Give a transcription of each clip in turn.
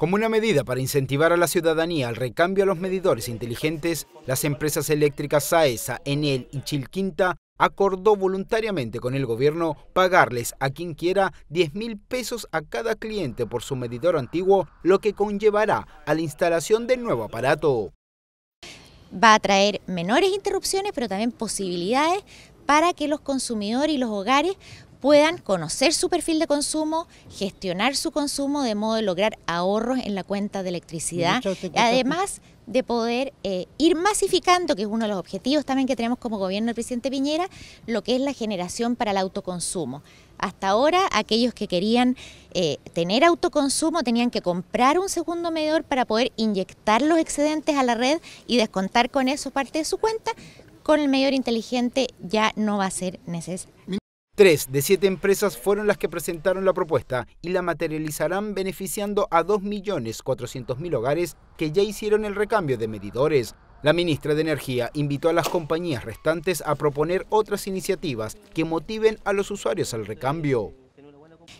Como una medida para incentivar a la ciudadanía al recambio a los medidores inteligentes, las empresas eléctricas Saesa, Enel y Chilquinta acordó voluntariamente con el gobierno pagarles a quien quiera 10 mil pesos a cada cliente por su medidor antiguo, lo que conllevará a la instalación del nuevo aparato. Va a traer menores interrupciones, pero también posibilidades para que los consumidores y los hogares puedan conocer su perfil de consumo, gestionar su consumo de modo de lograr ahorros en la cuenta de electricidad. además de poder eh, ir masificando, que es uno de los objetivos también que tenemos como gobierno del presidente Piñera, lo que es la generación para el autoconsumo. Hasta ahora, aquellos que querían eh, tener autoconsumo tenían que comprar un segundo medidor para poder inyectar los excedentes a la red y descontar con eso parte de su cuenta. Con el medidor inteligente ya no va a ser necesario. Tres de siete empresas fueron las que presentaron la propuesta y la materializarán beneficiando a 2.400.000 hogares que ya hicieron el recambio de medidores. La ministra de Energía invitó a las compañías restantes a proponer otras iniciativas que motiven a los usuarios al recambio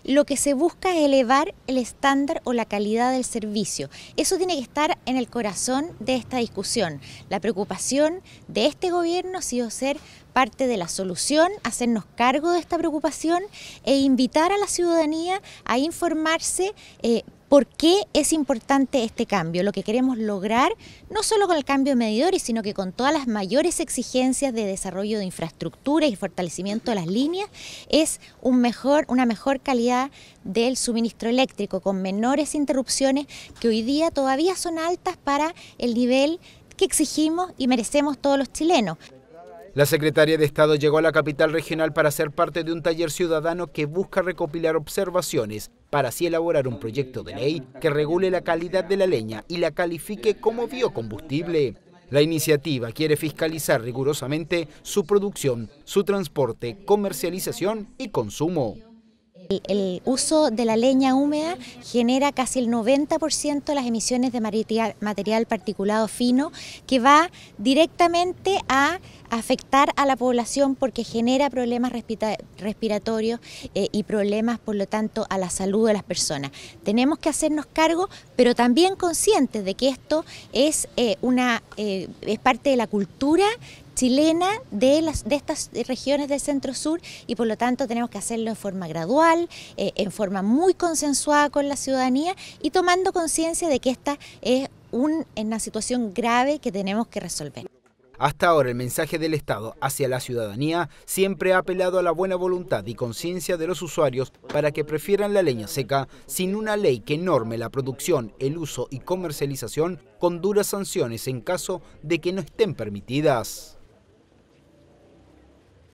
lo que se busca es elevar el estándar o la calidad del servicio. Eso tiene que estar en el corazón de esta discusión. La preocupación de este gobierno ha sido ser parte de la solución, hacernos cargo de esta preocupación e invitar a la ciudadanía a informarse eh, ¿Por qué es importante este cambio? Lo que queremos lograr, no solo con el cambio de medidores, sino que con todas las mayores exigencias de desarrollo de infraestructura y fortalecimiento de las líneas, es una mejor calidad del suministro eléctrico, con menores interrupciones que hoy día todavía son altas para el nivel que exigimos y merecemos todos los chilenos. La secretaria de Estado llegó a la capital regional para ser parte de un taller ciudadano que busca recopilar observaciones para así elaborar un proyecto de ley que regule la calidad de la leña y la califique como biocombustible. La iniciativa quiere fiscalizar rigurosamente su producción, su transporte, comercialización y consumo. El, uso de la leña húmeda genera casi el 90% de las emisiones de material, particulado fino que va directamente a afectar a la población porque genera problemas respiratorios eh, y problemas, por lo tanto, a la salud de las personas. Tenemos que hacernos cargo, pero también conscientes de que esto es, eh, una, eh, es parte de la cultura Silena de, estas regiones del centro-sur y por lo tanto tenemos que hacerlo en forma gradual, eh, en forma muy consensuada con la ciudadanía y tomando conciencia de que esta es una situación grave que tenemos que resolver. Hasta ahora el mensaje del Estado hacia la ciudadanía siempre ha apelado a la buena voluntad y conciencia de los usuarios para que prefieran la leña seca sin una ley que norme la producción, el uso y comercialización con duras sanciones en caso de que no estén permitidas.